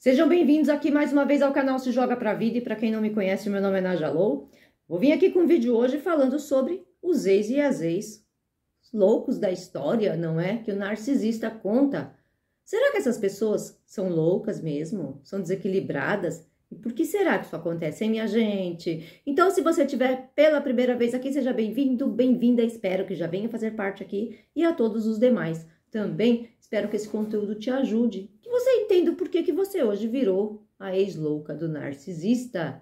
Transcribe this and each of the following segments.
Sejam bem-vindos aqui mais uma vez ao canal Se Joga Pra Vida e para quem não me conhece, meu nome é Najalou. Vou vir aqui com um vídeo hoje falando sobre os ex e as ex loucos da história, não é? Que o narcisista conta. Será que essas pessoas são loucas mesmo? São desequilibradas? E por que será que isso acontece, hein, minha gente? Então, se você estiver pela primeira vez aqui, seja bem-vindo, bem-vinda. Espero que já venha fazer parte aqui e a todos os demais. Também espero que esse conteúdo te ajude, que você entenda o porquê que você hoje virou a ex-louca do narcisista.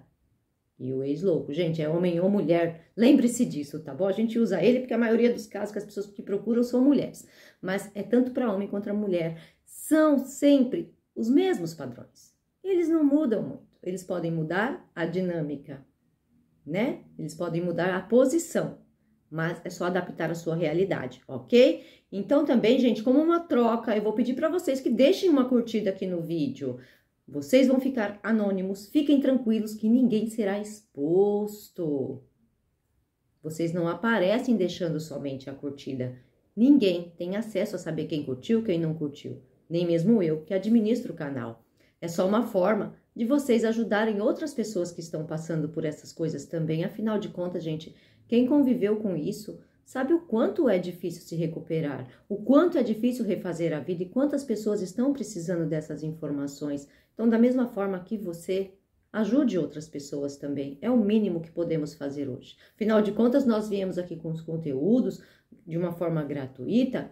E o ex-louco, gente, é homem ou mulher. Lembre-se disso, tá bom? A gente usa ele porque a maioria dos casos que as pessoas que procuram são mulheres. Mas é tanto para homem quanto para mulher. São sempre os mesmos padrões. Eles não mudam muito. Eles podem mudar a dinâmica, né? Eles podem mudar a posição, mas é só adaptar a sua realidade, ok? Então também, gente, como uma troca, eu vou pedir para vocês que deixem uma curtida aqui no vídeo. Vocês vão ficar anônimos, fiquem tranquilos que ninguém será exposto. Vocês não aparecem deixando somente a curtida. Ninguém tem acesso a saber quem curtiu, quem não curtiu, nem mesmo eu que administro o canal. É só uma forma de vocês ajudarem outras pessoas que estão passando por essas coisas também. Afinal de contas, gente, quem conviveu com isso sabe o quanto é difícil se recuperar, o quanto é difícil refazer a vida e quantas pessoas estão precisando dessas informações. Então, da mesma forma que você, ajude outras pessoas também. É o mínimo que podemos fazer hoje. Afinal de contas, nós viemos aqui com os conteúdos de uma forma gratuita.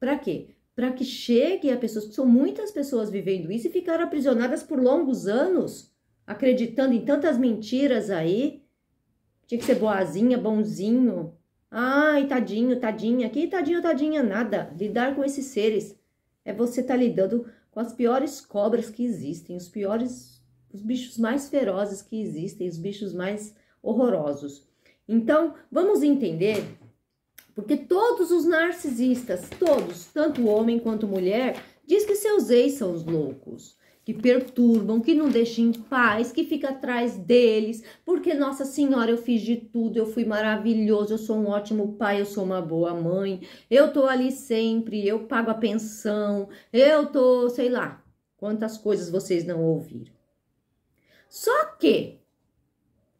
Para quê? para que chegue a pessoas, são muitas pessoas vivendo isso e ficaram aprisionadas por longos anos, acreditando em tantas mentiras aí. Tinha que ser boazinha, bonzinho. Ai, tadinho, tadinha. Que tadinho, tadinha, nada. Lidar com esses seres é você estar tá lidando com as piores cobras que existem, os piores, os bichos mais ferozes que existem, os bichos mais horrorosos. Então, vamos entender porque todos os narcisistas, todos, tanto homem quanto mulher, diz que seus ex são os loucos, que perturbam, que não deixam em paz, que fica atrás deles, porque Nossa Senhora, eu fiz de tudo, eu fui maravilhoso, eu sou um ótimo pai, eu sou uma boa mãe, eu tô ali sempre, eu pago a pensão, eu tô, sei lá, quantas coisas vocês não ouviram. Só que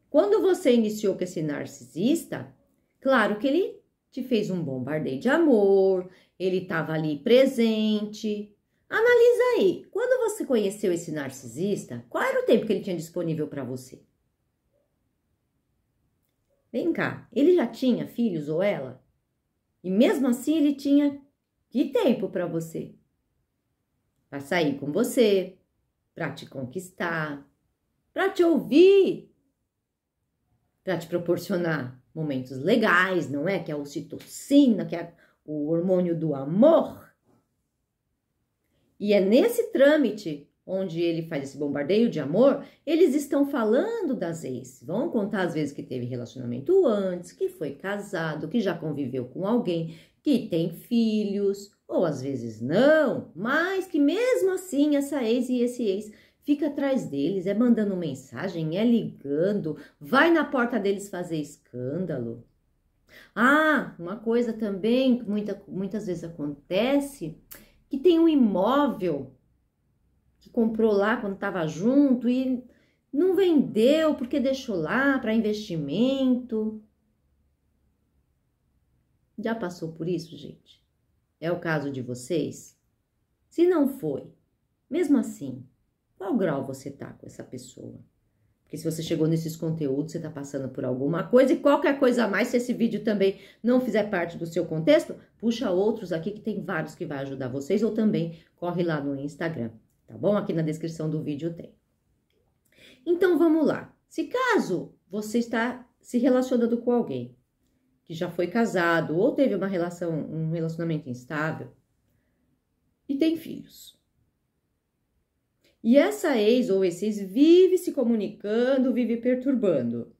quando você iniciou com esse narcisista, claro que ele te fez um bombardeio de amor, ele estava ali presente. Analisa aí, quando você conheceu esse narcisista, qual era o tempo que ele tinha disponível para você? Vem cá, ele já tinha filhos ou ela? E mesmo assim ele tinha que tempo para você? Para sair com você, para te conquistar, para te ouvir, para te proporcionar momentos legais, não é? Que é a ocitocina, que é o hormônio do amor. E é nesse trâmite onde ele faz esse bombardeio de amor, eles estão falando das ex. Vão contar as vezes que teve relacionamento antes, que foi casado, que já conviveu com alguém, que tem filhos, ou às vezes não, mas que mesmo assim essa ex e esse ex fica atrás deles, é mandando mensagem, é ligando, vai na porta deles fazer escândalo. Ah, uma coisa também que muita, muitas vezes acontece, que tem um imóvel que comprou lá quando estava junto e não vendeu porque deixou lá para investimento. Já passou por isso, gente? É o caso de vocês? Se não foi, mesmo assim, qual grau você tá com essa pessoa? Porque se você chegou nesses conteúdos, você está passando por alguma coisa e qualquer coisa a mais, se esse vídeo também não fizer parte do seu contexto, puxa outros aqui que tem vários que vai ajudar vocês ou também corre lá no Instagram, tá bom? Aqui na descrição do vídeo tem. Então vamos lá. Se caso você está se relacionando com alguém que já foi casado ou teve uma relação, um relacionamento instável e tem filhos, e essa ex ou esse ex vive se comunicando, vive perturbando.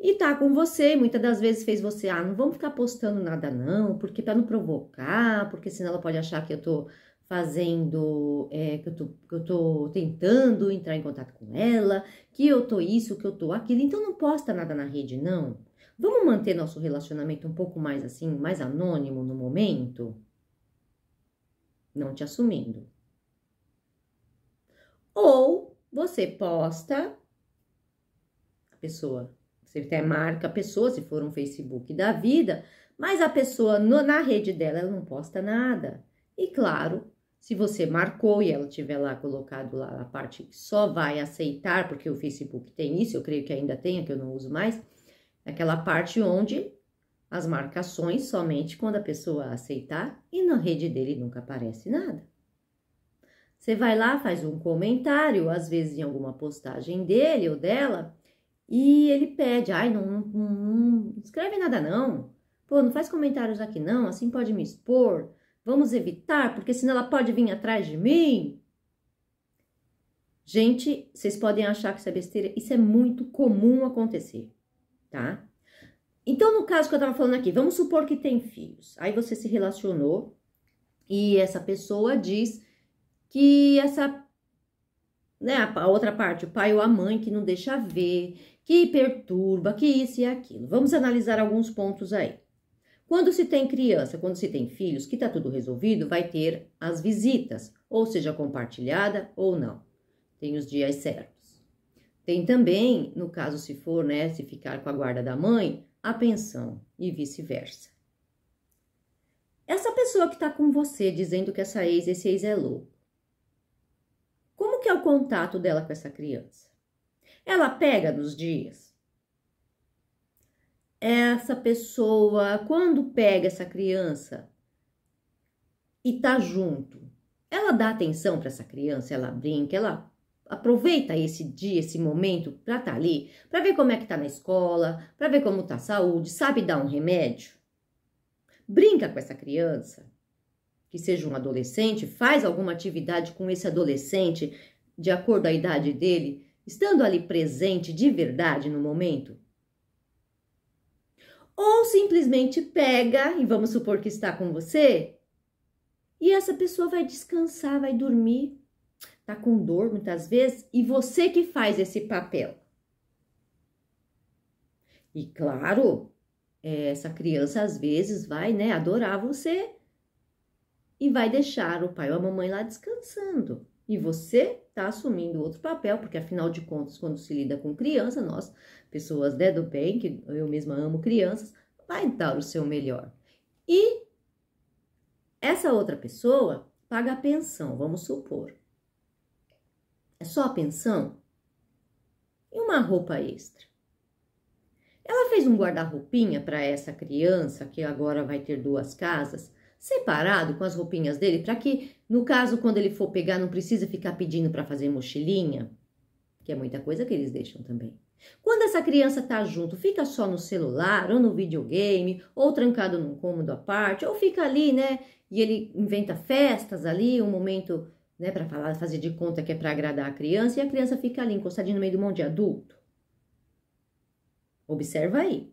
E tá com você, muitas das vezes fez você, ah, não vamos ficar postando nada não, porque para não provocar, porque senão ela pode achar que eu tô fazendo, é, que, eu tô, que eu tô tentando entrar em contato com ela, que eu tô isso, que eu tô aquilo, então não posta nada na rede não. Vamos manter nosso relacionamento um pouco mais assim, mais anônimo no momento? não te assumindo. Ou você posta a pessoa, você até marca a pessoa, se for um Facebook da vida, mas a pessoa no, na rede dela ela não posta nada. E claro, se você marcou e ela tiver lá colocado lá a parte que só vai aceitar, porque o Facebook tem isso, eu creio que ainda tenha, que eu não uso mais, aquela parte onde as marcações somente quando a pessoa aceitar e na rede dele nunca aparece nada. Você vai lá, faz um comentário, às vezes em alguma postagem dele ou dela, e ele pede, ai, não, não, não escreve nada não, pô, não faz comentários aqui não, assim pode me expor, vamos evitar, porque senão ela pode vir atrás de mim. Gente, vocês podem achar que isso é besteira, isso é muito comum acontecer, tá? Então, no caso que eu estava falando aqui, vamos supor que tem filhos. Aí você se relacionou e essa pessoa diz que essa né, a outra parte, o pai ou a mãe que não deixa ver, que perturba, que isso e aquilo. Vamos analisar alguns pontos aí. Quando se tem criança, quando se tem filhos, que está tudo resolvido, vai ter as visitas, ou seja, compartilhada ou não. Tem os dias certos. Tem também, no caso se for, né, se ficar com a guarda da mãe, a pensão e vice-versa. Essa pessoa que está com você dizendo que essa ex, esse ex é louco. Como que é o contato dela com essa criança? Ela pega nos dias? Essa pessoa, quando pega essa criança e tá junto, ela dá atenção para essa criança, ela brinca, ela aproveita esse dia, esse momento para estar tá ali, para ver como é que tá na escola, para ver como tá a saúde, sabe dar um remédio? Brinca com essa criança, que seja um adolescente, faz alguma atividade com esse adolescente de acordo à idade dele, estando ali presente de verdade no momento. Ou simplesmente pega, e vamos supor que está com você, e essa pessoa vai descansar, vai dormir tá com dor muitas vezes e você que faz esse papel. E claro, é, essa criança às vezes vai, né, adorar você e vai deixar o pai ou a mamãe lá descansando. E você tá assumindo outro papel, porque afinal de contas, quando se lida com criança, nós, pessoas né, do bem, que eu mesma amo crianças, vai dar o seu melhor. E essa outra pessoa paga a pensão, vamos supor. É só a pensão? E uma roupa extra? Ela fez um guarda-roupinha para essa criança que agora vai ter duas casas, separado com as roupinhas dele, para que, no caso, quando ele for pegar, não precisa ficar pedindo para fazer mochilinha, que é muita coisa que eles deixam também. Quando essa criança tá junto, fica só no celular, ou no videogame, ou trancado num cômodo à parte, ou fica ali, né? E ele inventa festas ali, um momento né, para falar, fazer de conta que é para agradar a criança e a criança fica ali encostadinha no meio do mão de adulto. Observa aí.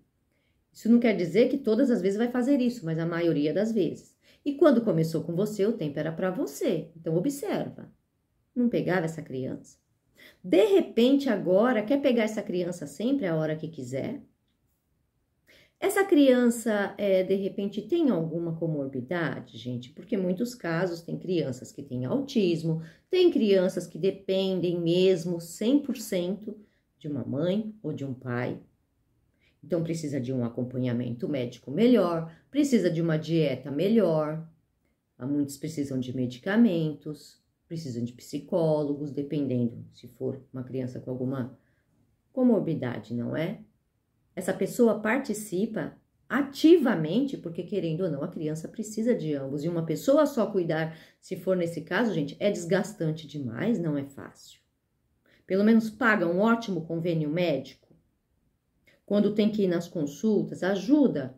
Isso não quer dizer que todas as vezes vai fazer isso, mas a maioria das vezes. E quando começou com você, o tempo era para você. Então observa. Não pegava essa criança. De repente agora quer pegar essa criança sempre a hora que quiser. Essa criança, é, de repente, tem alguma comorbidade, gente? Porque muitos casos tem crianças que têm autismo, tem crianças que dependem mesmo 100% de uma mãe ou de um pai. Então, precisa de um acompanhamento médico melhor, precisa de uma dieta melhor. Ah, muitos precisam de medicamentos, precisam de psicólogos, dependendo se for uma criança com alguma comorbidade, não é? Essa pessoa participa ativamente, porque querendo ou não, a criança precisa de ambos. E uma pessoa só cuidar, se for nesse caso, gente, é desgastante demais, não é fácil. Pelo menos paga um ótimo convênio médico. Quando tem que ir nas consultas, ajuda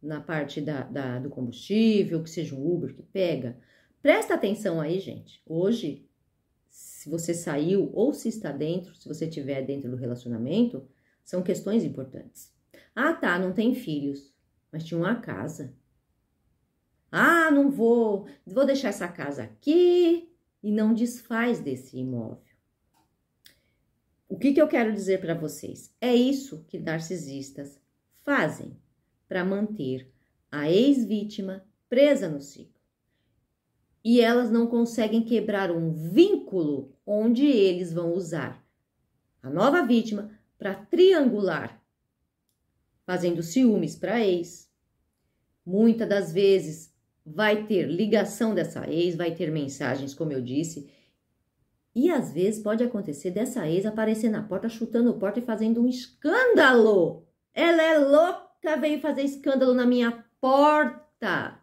na parte da, da do combustível, que seja um Uber que pega. Presta atenção aí, gente. Hoje, se você saiu ou se está dentro, se você estiver dentro do relacionamento, são questões importantes. Ah, tá, não tem filhos, mas tinha uma casa. Ah, não vou, vou deixar essa casa aqui e não desfaz desse imóvel. O que, que eu quero dizer para vocês? É isso que narcisistas fazem para manter a ex-vítima presa no ciclo. E elas não conseguem quebrar um vínculo onde eles vão usar a nova vítima para triangular, fazendo ciúmes para a ex. Muitas das vezes vai ter ligação dessa ex, vai ter mensagens, como eu disse, e às vezes pode acontecer dessa ex aparecer na porta, chutando a porta e fazendo um escândalo. Ela é louca, veio fazer escândalo na minha porta.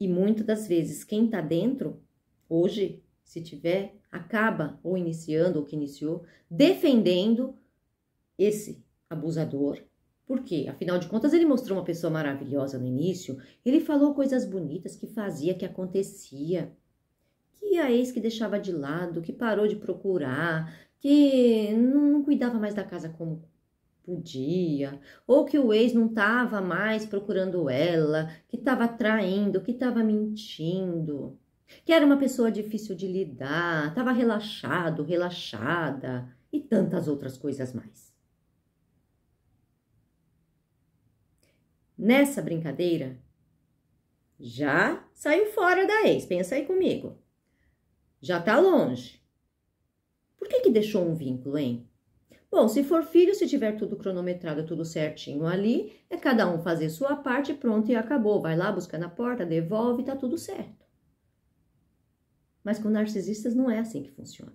E muitas das vezes quem tá dentro hoje se tiver, acaba ou iniciando ou que iniciou, defendendo esse abusador. Por quê? Afinal de contas, ele mostrou uma pessoa maravilhosa no início, ele falou coisas bonitas que fazia, que acontecia, que a ex que deixava de lado, que parou de procurar, que não cuidava mais da casa como podia, ou que o ex não estava mais procurando ela, que estava traindo, que estava mentindo que era uma pessoa difícil de lidar, estava relaxado, relaxada e tantas outras coisas mais. Nessa brincadeira, já saiu fora da ex, pensa aí comigo. Já tá longe. Por que que deixou um vínculo, hein? Bom, se for filho, se tiver tudo cronometrado, tudo certinho ali, é cada um fazer sua parte, pronto e acabou. Vai lá, busca na porta, devolve, tá tudo certo. Mas com narcisistas não é assim que funciona.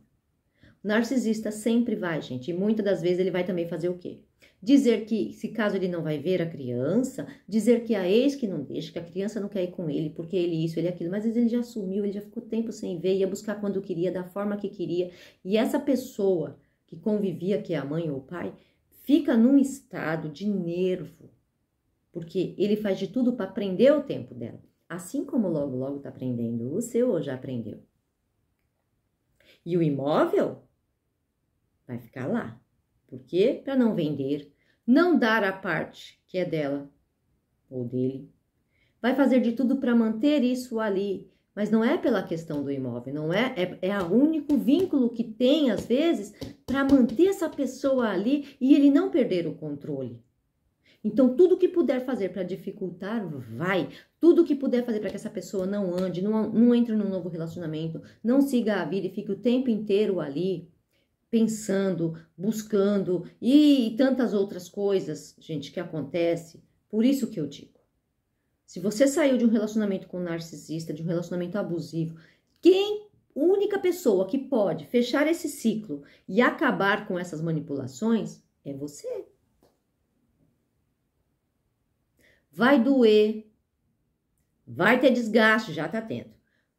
O narcisista sempre vai, gente, e muitas das vezes ele vai também fazer o quê? Dizer que, se caso ele não vai ver a criança, dizer que é a ex que não deixa, que a criança não quer ir com ele, porque ele isso, ele aquilo, mas às vezes ele já sumiu, ele já ficou tempo sem ver, ia buscar quando queria, da forma que queria. E essa pessoa que convivia, que é a mãe ou o pai, fica num estado de nervo, porque ele faz de tudo para prender o tempo dela. Assim como logo, logo está aprendendo o seu ou já aprendeu. E o imóvel vai ficar lá. Por quê? Para não vender, não dar a parte que é dela ou dele. Vai fazer de tudo para manter isso ali, mas não é pela questão do imóvel, não é, é, é o único vínculo que tem às vezes para manter essa pessoa ali e ele não perder o controle. Então, tudo que puder fazer para dificultar, vai. Tudo que puder fazer para que essa pessoa não ande, não, não entre num novo relacionamento, não siga a vida e fique o tempo inteiro ali pensando, buscando e, e tantas outras coisas, gente, que acontece. Por isso que eu digo. Se você saiu de um relacionamento com um narcisista, de um relacionamento abusivo, quem única pessoa que pode fechar esse ciclo e acabar com essas manipulações é você. vai doer, vai ter desgaste, já tá tendo,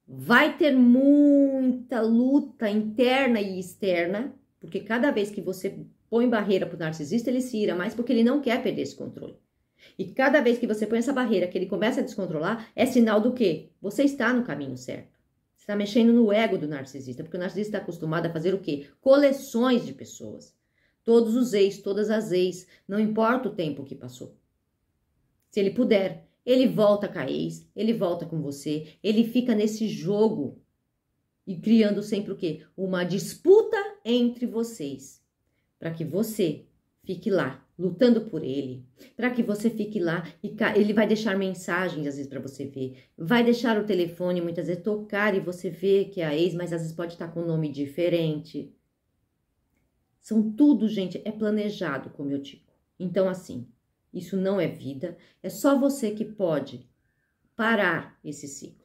vai ter muita luta interna e externa, porque cada vez que você põe barreira pro narcisista, ele se ira mais porque ele não quer perder esse controle. E cada vez que você põe essa barreira que ele começa a descontrolar, é sinal do quê? Você está no caminho certo. Você está mexendo no ego do narcisista, porque o narcisista está acostumado a fazer o quê? Coleções de pessoas. Todos os ex, todas as ex, não importa o tempo que passou se ele puder. Ele volta com a ex, ele volta com você, ele fica nesse jogo e criando sempre o quê? Uma disputa entre vocês, para que você fique lá lutando por ele, para que você fique lá e ele vai deixar mensagens às vezes para você ver, vai deixar o telefone muitas vezes tocar e você vê que é a ex, mas às vezes pode estar com um nome diferente. São tudo, gente, é planejado, como eu digo. Então assim, isso não é vida, é só você que pode parar esse ciclo.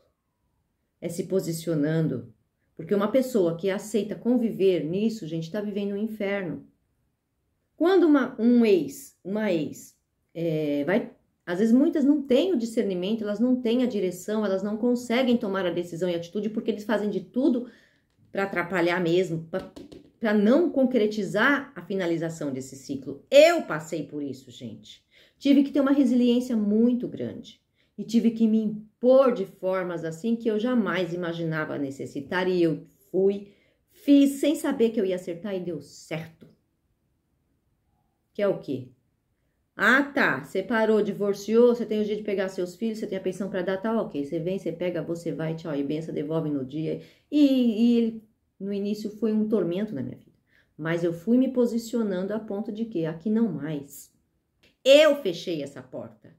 É se posicionando, porque uma pessoa que aceita conviver nisso, gente, está vivendo um inferno. Quando uma, um ex, uma ex, é, vai. Às vezes muitas não têm o discernimento, elas não têm a direção, elas não conseguem tomar a decisão e a atitude porque eles fazem de tudo para atrapalhar mesmo, para não concretizar a finalização desse ciclo. Eu passei por isso, gente. Tive que ter uma resiliência muito grande e tive que me impor de formas assim que eu jamais imaginava necessitar e eu fui, fiz sem saber que eu ia acertar e deu certo. Que é o quê? Ah, tá, separou, divorciou, você tem o dia de pegar seus filhos, você tem a pensão para dar, tá ok. Você vem, você pega, você vai, tchau, e benção, devolve no dia. E, e no início foi um tormento na minha vida. Mas eu fui me posicionando a ponto de que aqui não mais. Eu fechei essa porta.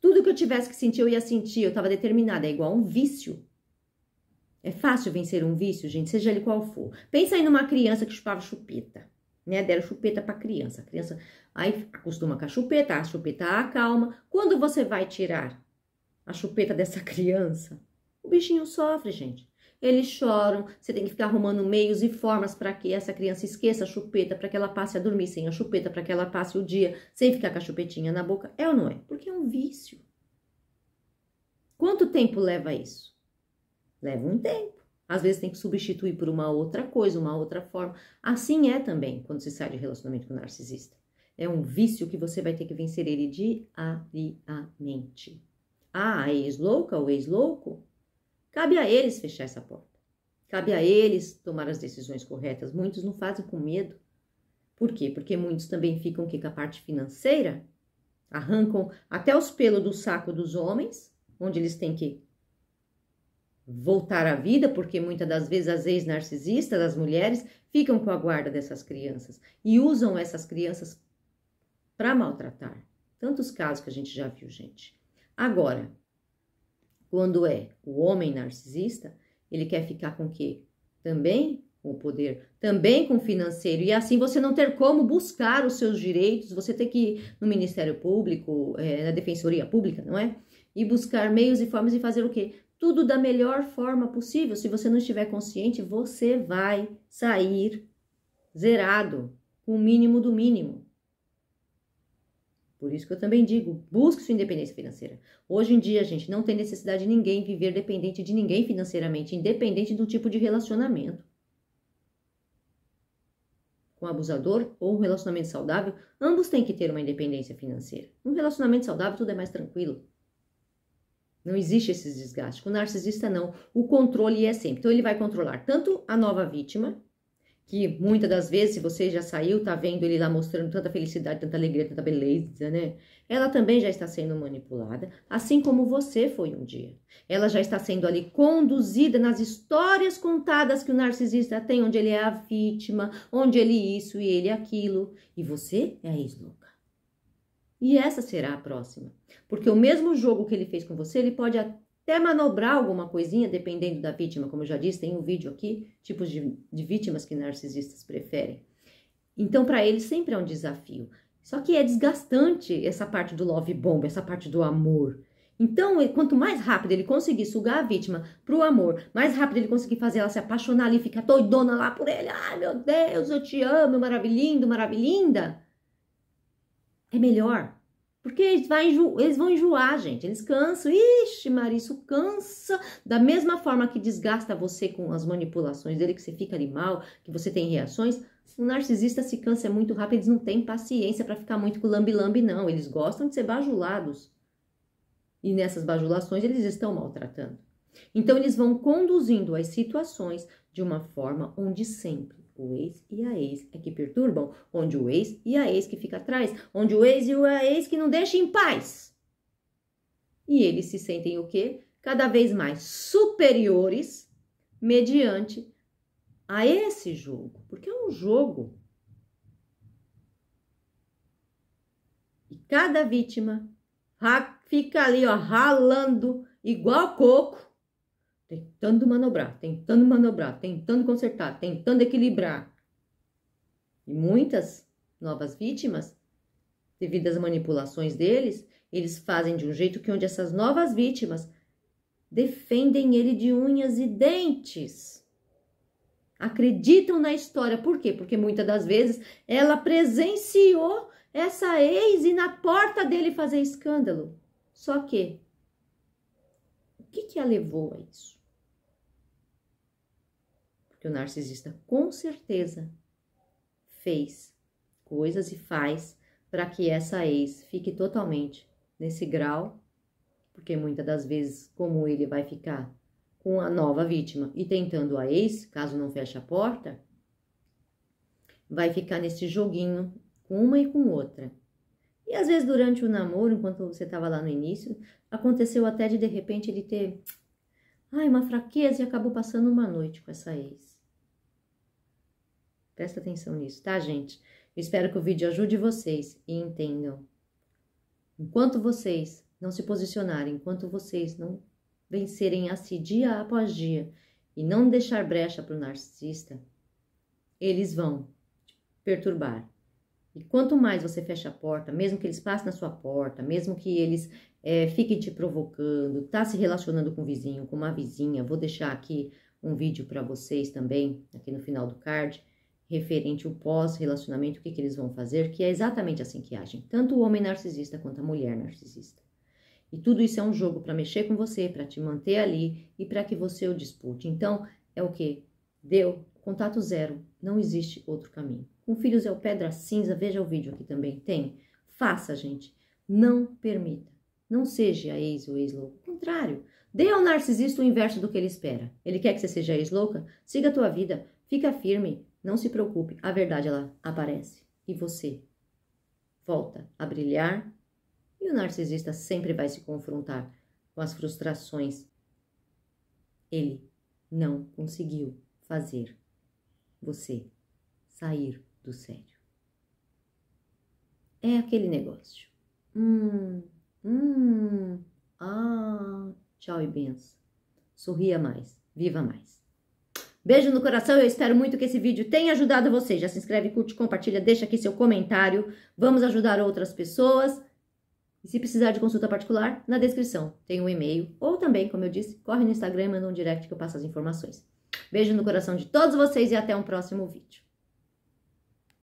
Tudo que eu tivesse que sentir, eu ia sentir, eu estava determinada, é igual um vício. É fácil vencer um vício, gente, seja ele qual for. Pensa aí numa criança que chupava chupeta, né? Deram chupeta para criança. A criança aí acostuma com a chupeta, a chupeta acalma. Quando você vai tirar a chupeta dessa criança, o bichinho sofre, gente eles choram, você tem que ficar arrumando meios e formas para que essa criança esqueça a chupeta, para que ela passe a dormir sem a chupeta, para que ela passe o dia sem ficar com a chupetinha na boca. É ou não é? Porque é um vício. Quanto tempo leva isso? Leva um tempo. Às vezes tem que substituir por uma outra coisa, uma outra forma. Assim é também quando você sai de relacionamento com o narcisista. É um vício que você vai ter que vencer ele diariamente. Ah, ex-louca ou ex-louco Cabe a eles fechar essa porta. Cabe a eles tomar as decisões corretas. Muitos não fazem com medo. Por quê? Porque muitos também ficam aqui com a parte financeira, arrancam até os pelos do saco dos homens, onde eles têm que voltar à vida, porque muitas das vezes as ex-narcisistas, as mulheres, ficam com a guarda dessas crianças e usam essas crianças para maltratar. Tantos casos que a gente já viu, gente. Agora, quando é o homem narcisista, ele quer ficar com o quê? Também com o poder, também com o financeiro. E é assim você não ter como buscar os seus direitos, você tem que ir no Ministério Público, é, na Defensoria Pública, não é? E buscar meios e formas de fazer o quê? Tudo da melhor forma possível. Se você não estiver consciente, você vai sair zerado, com o mínimo do mínimo. Por isso que eu também digo, busque sua independência financeira. Hoje em dia, gente, não tem necessidade de ninguém viver dependente de ninguém financeiramente, independente do tipo de relacionamento. Com um abusador ou um relacionamento saudável, ambos têm que ter uma independência financeira. Um relacionamento saudável tudo é mais tranquilo. Não existe esses desgastes. Com o narcisista não, o controle é sempre. Então ele vai controlar tanto a nova vítima que muitas das vezes, se você já saiu, tá vendo ele lá mostrando tanta felicidade, tanta alegria, tanta beleza, né? Ela também já está sendo manipulada, assim como você foi um dia. Ela já está sendo ali conduzida nas histórias contadas que o narcisista tem, onde ele é a vítima, onde ele isso e ele aquilo, e você é a ex-louca. E essa será a próxima, porque o mesmo jogo que ele fez com você, ele pode até manobrar alguma coisinha, dependendo da vítima, como eu já disse, tem um vídeo aqui, tipos de, de vítimas que narcisistas preferem. Então, para eles sempre é um desafio. Só que é desgastante essa parte do love bomb, essa parte do amor. Então, quanto mais rápido ele conseguir sugar a vítima pro amor, mais rápido ele conseguir fazer ela se apaixonar ali, ficar doidona lá por ele. Ai, meu Deus, eu te amo, maravilhindo, maravilhinda. É melhor. Porque eles, vai eles vão enjoar, gente. Eles cansam. Ixi, Maria, isso cansa. Da mesma forma que desgasta você com as manipulações dele, que você fica ali mal, que você tem reações. O narcisista se cansa muito rápido, eles não têm paciência para ficar muito com lambi-lambi, não. Eles gostam de ser bajulados. E nessas bajulações eles estão maltratando. Então eles vão conduzindo as situações de uma forma onde sempre o ex e a ex é que perturbam, onde o ex e a ex que fica atrás, onde o ex e a ex que não deixam em paz. E eles se sentem o quê? Cada vez mais superiores mediante a esse jogo, porque é um jogo. E cada vítima fica ali, ó, ralando igual coco tentando manobrar, tentando manobrar, tentando consertar, tentando equilibrar. E muitas novas vítimas, devido às manipulações deles, eles fazem de um jeito que onde essas novas vítimas defendem ele de unhas e dentes. Acreditam na história. Por quê? Porque muitas das vezes ela presenciou essa ex e na porta dele fazer escândalo. Só que o que, que a levou a isso? Porque o narcisista, com certeza, fez coisas e faz para que essa ex fique totalmente nesse grau, porque muitas das vezes, como ele vai ficar com a nova vítima e tentando a ex, caso não feche a porta, vai ficar nesse joguinho com uma e com outra. E às vezes durante o namoro, enquanto você estava lá no início, aconteceu até de de repente ele ter ai, uma fraqueza e acabou passando uma noite com essa ex. Presta atenção nisso, tá, gente? Eu espero que o vídeo ajude vocês e entendam. Enquanto vocês não se posicionarem, enquanto vocês não vencerem a si dia após dia e não deixar brecha para o narcisista, eles vão perturbar. E quanto mais você fecha a porta, mesmo que eles passem na sua porta, mesmo que eles é, fiquem te provocando, tá se relacionando com o vizinho, com uma vizinha, vou deixar aqui um vídeo para vocês também, aqui no final do card, referente ao pós-relacionamento, o que, que eles vão fazer, que é exatamente assim que agem, tanto o homem narcisista quanto a mulher narcisista. E tudo isso é um jogo para mexer com você, para te manter ali e para que você o dispute. Então, é o que? Deu, contato zero, não existe outro caminho. Com filhos é o pedra cinza, veja o vídeo aqui também, tem. Faça, gente, não permita. Não seja a ex ou ex-louco. Ao contrário, dê ao narcisista o inverso do que ele espera. Ele quer que você seja ex-louca? Siga a tua vida, fica firme, não se preocupe, a verdade ela aparece e você volta a brilhar e o narcisista sempre vai se confrontar com as frustrações. Ele não conseguiu fazer você sair do sério. É aquele negócio. Hum, hum, ah, tchau e benção. Sorria mais, viva mais. Beijo no coração, eu espero muito que esse vídeo tenha ajudado você. Já se inscreve, curte, compartilha, deixa aqui seu comentário. Vamos ajudar outras pessoas. E se precisar de consulta particular, na descrição tem um e-mail. Ou também, como eu disse, corre no Instagram e manda um direct que eu passo as informações. Beijo no coração de todos vocês e até um próximo vídeo.